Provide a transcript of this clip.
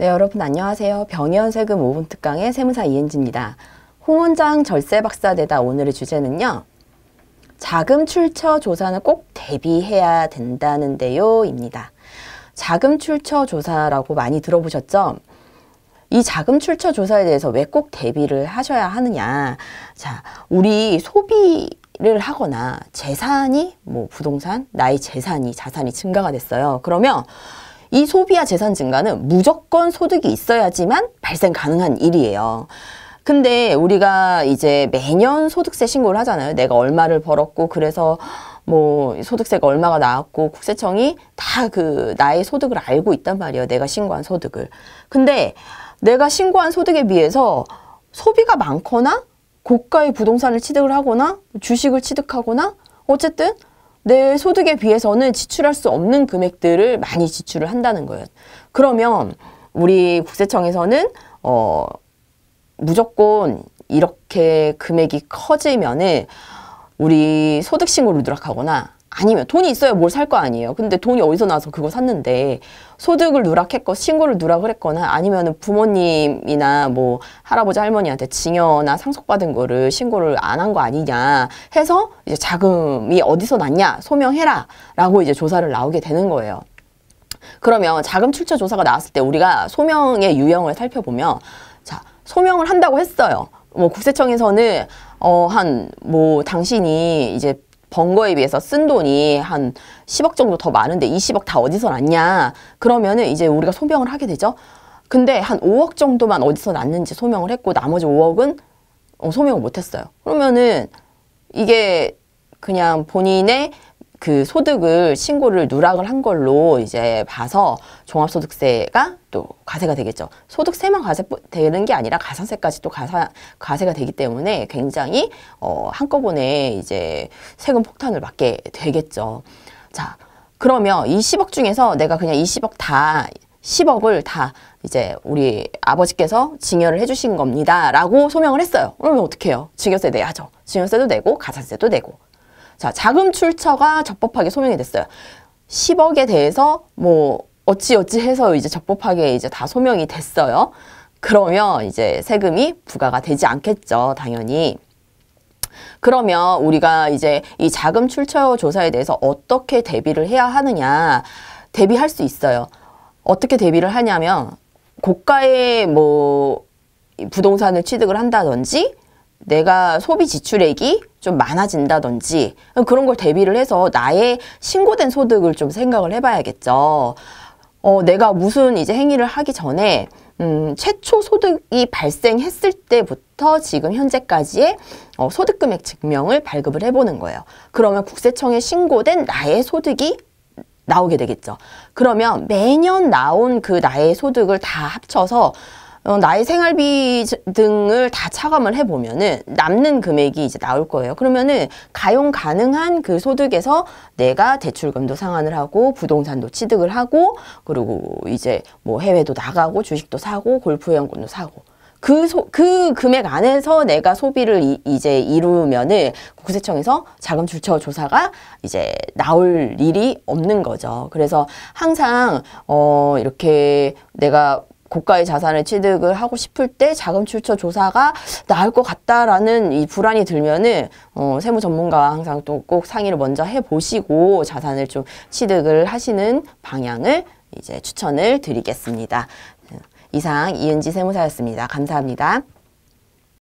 네, 여러분 안녕하세요. 병이 세금 5분 특강의 세무사 이은지입니다. 홍원장 절세 박사대다 오늘의 주제는요. 자금 출처 조사는 꼭 대비해야 된다는데요. 입니다. 자금 출처 조사라고 많이 들어보셨죠? 이 자금 출처 조사에 대해서 왜 꼭 대비를 하셔야 하느냐. 자, 우리 소비를 하거나 재산이, 뭐 부동산, 나의 재산이, 자산이 증가가 됐어요. 그러면 이 소비와 재산 증가는 무조건 소득이 있어야지만 발생 가능한 일이에요. 근데 우리가 이제 매년 소득세 신고를 하잖아요. 내가 얼마를 벌었고 그래서 뭐 소득세가 얼마가 나왔고 국세청이 다 그 나의 소득을 알고 있단 말이에요. 내가 신고한 소득을. 근데 내가 신고한 소득에 비해서 소비가 많거나 고가의 부동산을 취득을 하거나 주식을 취득하거나 어쨌든 내 소득에 비해서는 지출할 수 없는 금액들을 많이 지출을 한다는 거예요. 그러면 우리 국세청에서는 어 무조건 이렇게 금액이 커지면은 우리 소득신고를 누락하거나 아니면 돈이 있어야 뭘 살 거 아니에요. 근데 돈이 어디서 나서 와 그거 샀는데 소득을 누락했고 신고를 누락을 했거나 아니면 부모님이나 뭐 할아버지 할머니한테 증여나 상속받은 거를 신고를 안 한 거 아니냐 해서 이제 자금이 어디서 났냐 소명해라라고 이제 조사를 나오게 되는 거예요. 그러면 자금 출처 조사가 나왔을 때 우리가 소명의 유형을 살펴보면 자 소명을 한다고 했어요. 뭐 국세청에서는 어 한 뭐 당신이 이제 번 거에 비해서 쓴 돈이 한 10억 정도 더 많은데 20억 다 어디서 났냐 그러면은 이제 우리가 소명을 하게 되죠. 근데 한 5억 정도만 어디서 났는지 소명을 했고 나머지 5억은 어, 소명을 못했어요. 그러면은 이게 그냥 본인의 그 소득을 신고를 누락을 한 걸로 이제 봐서 종합소득세가 또 과세가 되겠죠. 소득세만 과세되는 게 아니라 가산세까지 또 가사, 과세가 되기 때문에 굉장히 어, 한꺼번에 이제 세금 폭탄을 맞게 되겠죠. 자, 그러면 이십억 중에서 내가 그냥 이십억다십억을다 이제 우리 아버지께서 증여를 해주신 겁니다. 라고 소명을 했어요. 그러면 어떡 해요? 증여세 내야죠. 증여세도 내고 가산세도 내고 자, 자금 출처가 적법하게 소명이 됐어요. 10억에 대해서 뭐 어찌어찌 해서 이제 적법하게 이제 다 소명이 됐어요. 그러면 이제 세금이 부과가 되지 않겠죠, 당연히. 그러면 우리가 이제 이 자금 출처 조사에 대해서 어떻게 대비를 해야 하느냐 대비할 수 있어요. 어떻게 대비를 하냐면 고가의 뭐 부동산을 취득을 한다든지 내가 소비 지출액이 좀 많아진다든지 그런 걸 대비를 해서 나의 신고된 소득을 좀 생각을 해봐야겠죠. 어, 내가 무슨 이제 행위를 하기 전에 음, 최초 소득이 발생했을 때부터 지금 현재까지의 어, 소득금액 증명을 발급을 해보는 거예요. 그러면 국세청에 신고된 나의 소득이 나오게 되겠죠. 그러면 매년 나온 그 나의 소득을 다 합쳐서 어, 나의 생활비 등을 다 차감을 해보면은 남는 금액이 이제 나올 거예요. 그러면은 가용 가능한 그 소득에서 내가 대출금도 상환을 하고 부동산도 취득을 하고 그리고 이제 뭐 해외도 나가고 주식도 사고 골프 회원권도 사고 그, 소, 그 금액 안에서 내가 소비를 이, 제 이루면은 국세청에서 자금 출처 조사가 이제 나올 일이 없는 거죠. 그래서 항상 어 이렇게 내가 고가의 자산을 취득을 하고 싶을 때 자금 출처 조사가 나을 것 같다라는 이 불안이 들면은 어, 세무 전문가와 항상 또 꼭 상의를 먼저 해보시고 자산을 좀 취득을 하시는 방향을 이제 추천을 드리겠습니다. 네. 이상 이은지 세무사였습니다. 감사합니다.